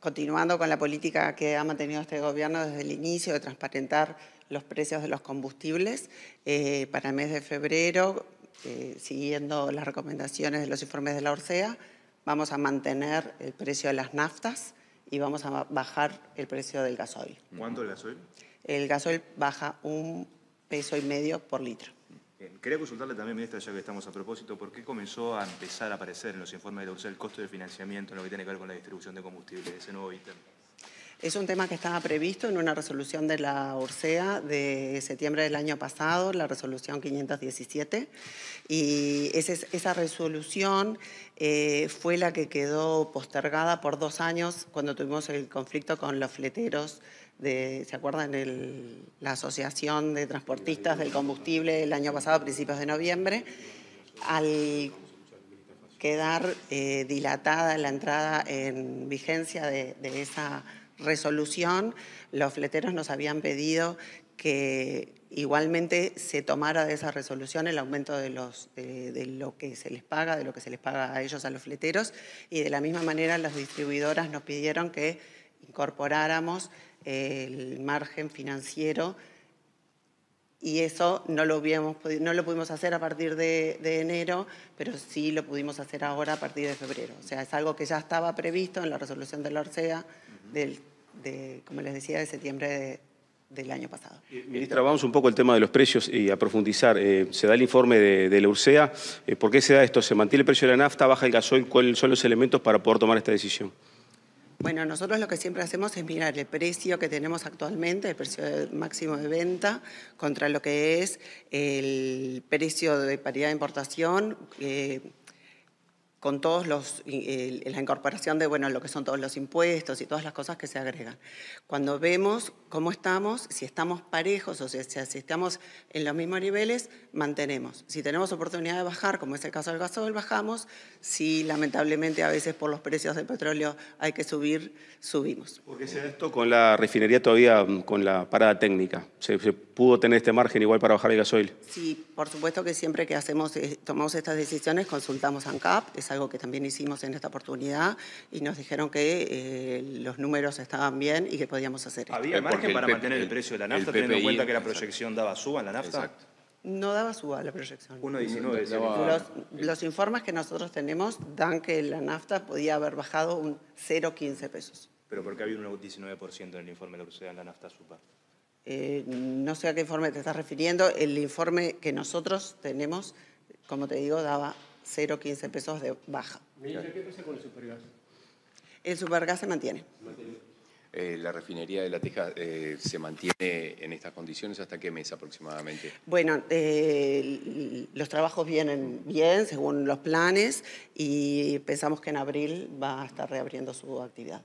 continuando con la política que ha mantenido este gobierno desde el inicio de transparentar los precios de los combustibles. Eh, para el mes de febrero, eh, siguiendo las recomendaciones de los informes de la ORCEA, vamos a mantener el precio de las naftas y vamos a bajar el precio del gasoil. ¿Cuánto el gasoil? El gasoil baja un peso y medio por litro. Quería consultarle también, ministra, ya que estamos a propósito, ¿por qué comenzó a empezar a aparecer en los informes de la el costo de financiamiento en lo que tiene que ver con la distribución de combustible, ese nuevo ítem? Es un tema que estaba previsto en una resolución de la ORSEA de septiembre del año pasado, la resolución 517, y esa resolución eh, fue la que quedó postergada por dos años cuando tuvimos el conflicto con los fleteros. De, ¿Se acuerdan? la Asociación de Transportistas del Combustible el año pasado, a principios de noviembre. Al quedar eh, dilatada la entrada en vigencia de, esa resolución. Los fleteros nos habían pedido que igualmente se tomara de esa resolución el aumento de, los, de, lo que se les paga, de lo que se les paga a ellos, a los fleteros, y de la misma manera las distribuidoras nos pidieron que incorporáramos el margen financiero y eso no lo, no lo pudimos hacer a partir de, enero, pero sí lo pudimos hacer ahora a partir de febrero. O sea, es algo que ya estaba previsto en la resolución de la URSEA, de, como les decía, de septiembre del año pasado. Eh, ministra, vamos un poco al tema de los precios y a profundizar. Eh, se da el informe de, la URSEA. Eh, ¿Por qué se da esto? ¿Se mantiene el precio de la nafta, baja el gasoil? ¿Cuáles son los elementos para poder tomar esta decisión? Bueno, nosotros lo que siempre hacemos es mirar el precio que tenemos actualmente, el precio máximo de venta, contra lo que es el precio de paridad de importación, eh, con todos los, la incorporación de bueno, lo que son todos los impuestos y todas las cosas que se agregan. Cuando vemos cómo estamos, si estamos parejos o si, si estamos en los mismos niveles, mantenemos. Si tenemos oportunidad de bajar, como es el caso del gasoil, bajamos. Si lamentablemente a veces por los precios del petróleo hay que subir, subimos. Porque se esto con la refinería todavía, mm, con la parada técnica. ¿Se, pudo tener este margen igual para bajar el gasoil? Sí, por supuesto que siempre que hacemos, eh, tomamos estas decisiones consultamos a ANCAP, es algo que también hicimos en esta oportunidad, y nos dijeron que eh, los números estaban bien y que podíamos hacer esto. ¿Había eh, margen para mantener el precio de la nafta, teniendo en cuenta que la proyección daba suba en la nafta? No daba suba la proyección. 1.19. los, los, informes que nosotros tenemos dan que la nafta podía haber bajado un 0,15 pesos. Pero ¿por qué había un 19% en el informe de lo que se en la nafta suba? Eh, no sé a qué informe te estás refiriendo. El informe que nosotros tenemos, como te digo, daba 0,15 pesos de baja. ¿qué pasa con el supergas? El supergas se mantiene. Eh, la refinería de La Teja eh, se mantiene en estas condiciones hasta qué mes aproximadamente? Bueno, eh, los trabajos vienen bien según los planes y pensamos que en abril va a estar reabriendo su actividad.